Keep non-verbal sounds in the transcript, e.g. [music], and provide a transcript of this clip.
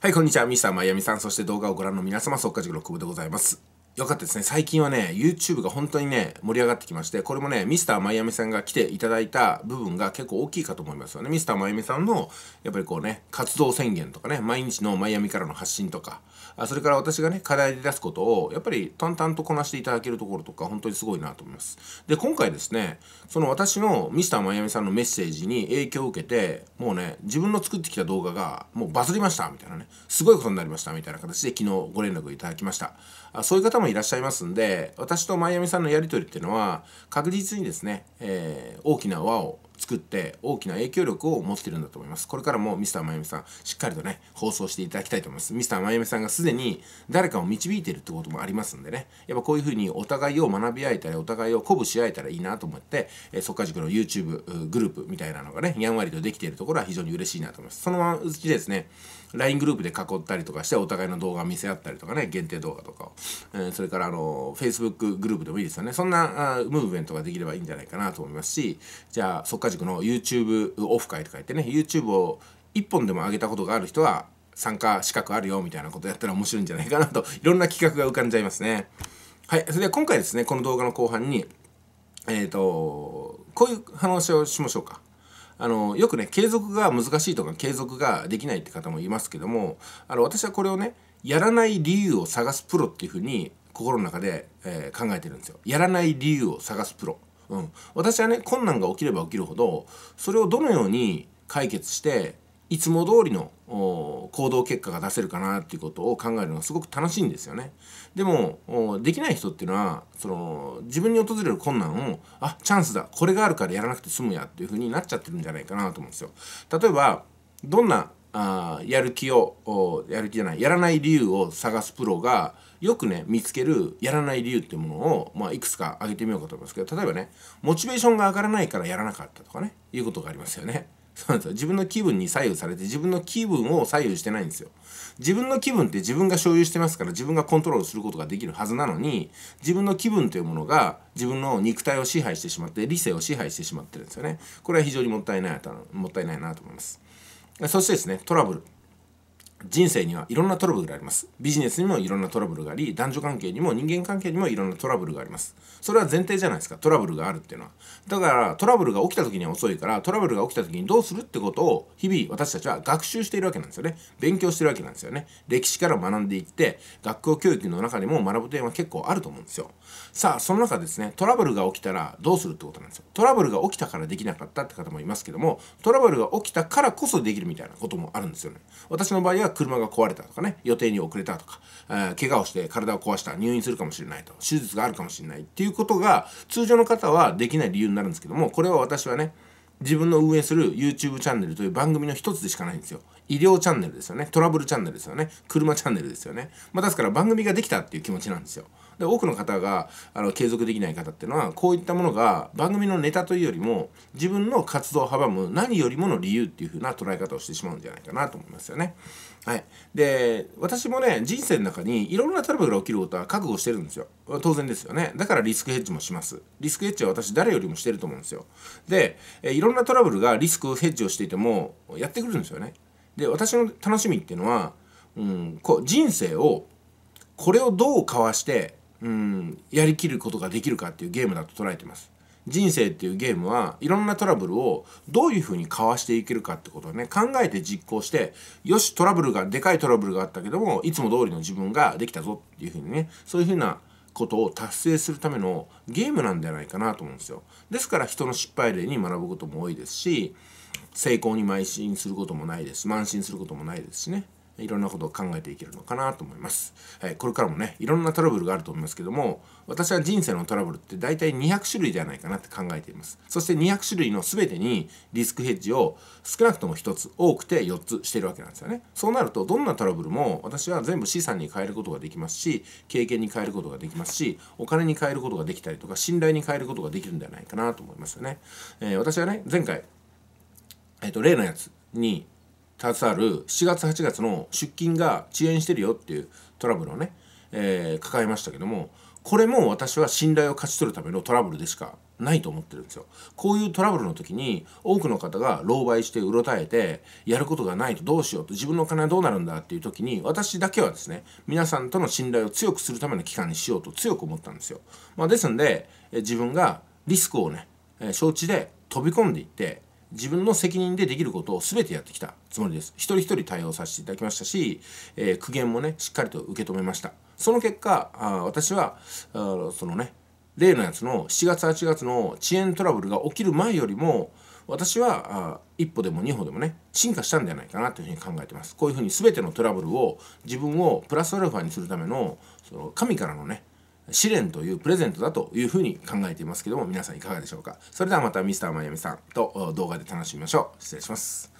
はい、こんにちは。ミスターマイアミさん、そして動画をご覧の皆様、速稼塾の久保でございます。よかったですね。最近はね、YouTube が本当にね、盛り上がってきまして、これもね、ミスターマイアミさんが来ていただいた部分が結構大きいかと思いますよね。ミスターマイアミさんの、やっぱりこうね、活動宣言とかね、毎日のマイアミからの発信とか、あそれから私がね、課題で出すことを、やっぱり淡々とこなしていただけるところとか、本当にすごいなと思います。で、今回ですね、その私のミスターマイアミさんのメッセージに影響を受けて、もうね、自分の作ってきた動画が、もうバズりましたみたいなね、すごいことになりましたみたいな形で昨日ご連絡いただきました。あそういう方もいらっしゃいますんで私とマイアミさんのやり取りっていうのは確実にですね、えー、大きな輪を作って大きな影響力を持ってるんだと思います。これからもミスターまゆみさんしっかりとね、放送していただきたいと思います。ミスターまゆみさんがすでに誰かを導いてるってこともありますんでね、やっぱこういうふうにお互いを学び合えたり、お互いを鼓舞し合えたらいいなと思って、えー、速稼塾の YouTube グループみたいなのがね、やんわりとできているところは非常に嬉しいなと思います。そのままうちですね、LINE グループで囲ったりとかしてお互いの動画を見せ合ったりとかね、限定動画とかを、えー、それからあの、Facebook グループでもいいですよね。そんなムーブメントができればいいんじゃないかなと思いますし、じゃあ、塾の YouTube オフ会とか言ってね YouTube を1本でも上げたことがある人は参加資格あるよみたいなことやったら面白いんじゃないかなと [laughs] いろんな企画が浮かんじゃいますね。はい、それでは今回ですねこの動画の後半にえっ、ー、とこういう話をしましょうか。あのよくね継続が難しいとか継続ができないって方もいますけどもあの私はこれをねやらない理由を探すプロっていうふうに心の中で、えー、考えてるんですよ。やらない理由を探すプロ。うん、私はね困難が起きれば起きるほどそれをどのように解決していつも通りの行動結果が出せるかなっていうことを考えるのがすごく楽しいんですよね。でもできない人っていうのはその自分に訪れる困難をあチャンスだこれがあるからやらなくて済むやっていうふうになっちゃってるんじゃないかなと思うんですよ。例えばどんなあやる気をやる気じゃないやらない理由を探すプロがよくね見つけるやらない理由っていうものを、まあ、いくつか挙げてみようかと思いますけど例えばねモチベーションが上がらないからやらなかったとかねいうことがありますよね。[laughs] そうなんですよ自分の気分に左右されて自分の気分を左右してないんですよ。自分の気分って自分が所有してますから自分がコントロールすることができるはずなのに自分の気分というものが自分の肉体を支配してしまって理性を支配してしまってるんですよね。これは非常にもったいないもったいないなと思います。そしてですねトラブル。人生にはいろんなトラブルがあります。ビジネスにもいろんなトラブルがあり、男女関係にも人間関係にもいろんなトラブルがあります。それは前提じゃないですか、トラブルがあるっていうのは。だからトラブルが起きた時には遅いから、トラブルが起きた時にどうするってことを日々私たちは学習しているわけなんですよね。勉強してるわけなんですよね。歴史から学んでいって、学校教育の中でも学ぶ点は結構あると思うんですよ。さあ、その中ですね、トラブルが起きたらどうするってことなんですよ。トラブルが起きたからできなかったって方もいますけども、トラブルが起きたからこそできるみたいなこともあるんですよね。私の場合は車が壊れたとかね予定に遅れたとか、えー、怪我をして体を壊した入院するかもしれないと手術があるかもしれないっていうことが通常の方はできない理由になるんですけどもこれは私はね自分の運営する YouTube チャンネルという番組の一つでしかないんですよ。医療チャンネルですよね。トラブルチャンネルですよね。車チャンネルですよね。まあ、ですから番組ができたっていう気持ちなんですよ。で多くの方があの継続できない方っていうのはこういったものが番組のネタというよりも自分の活動を阻む何よりもの理由っていう風な捉え方をしてしまうんじゃないかなと思いますよね。はい、で私もね人生の中にいろんなトラブルが起きることは覚悟してるんですよ当然ですよねだからリスクヘッジもしますリスクヘッジは私誰よりもしてると思うんですよでいろんなトラブルがリスクヘッジをしていてもやってくるんですよねで私の楽しみっていうのは、うん、こう人生をこれをどうかわしてうんやりきることができるかっていうゲームだと捉えてます人生っていうゲームはいろんなトラブルをどういうふうにかわしていけるかってことをね考えて実行してよしトラブルがでかいトラブルがあったけどもいつも通りの自分ができたぞっていうふうにねそういうふうなことを達成するためのゲームなんじゃないかなと思うんですよ。ですから人の失敗例に学ぶことも多いですし成功に邁進することもないです慢心することもないですしね。いろんなことを考えていけるのかなと思います、えこれからもねいろんなトラブルがあると思いますけども私は人生のトラブルって大体200種類ではないかなって考えていますそして200種類の全てにリスクヘッジを少なくとも1つ多くて4つしてるわけなんですよねそうなるとどんなトラブルも私は全部資産に変えることができますし経験に変えることができますしお金に変えることができたりとか信頼に変えることができるんではないかなと思いますよね、えー、私はね前回えっ、ー、と例のやつに携わる7月8月の出勤が遅延してるよっていうトラブルをね、えー、抱えましたけどもこれも私は信頼を勝ち取るためのトラブルでしかないと思ってるんですよ。こういうトラブルの時に多くの方が狼狽してうろたえてやることがないとどうしようと自分のお金はどうなるんだっていう時に私だけはですね皆さんとの信頼を強くするための期間にしようと強く思ったんですよ。まあ、ですんで自分がリスクをね承知で飛び込んでいって自分の責任でできることを全てやってきたつもりです。一人一人対応させていただきましたし、えー、苦言もね、しっかりと受け止めました。その結果、あ私はあ、そのね、例のやつの7月8月の遅延トラブルが起きる前よりも、私はあ一歩でも二歩でもね進化したんじゃないかなというふうに考えてますこういうふうに全てのトラブルを自分をプラスアルファにするためのその神からのね試練というプレゼントだというふうに考えていますけども皆さんいかがでしょうかそれではまたミスターマイアミさんと動画で楽しみましょう失礼します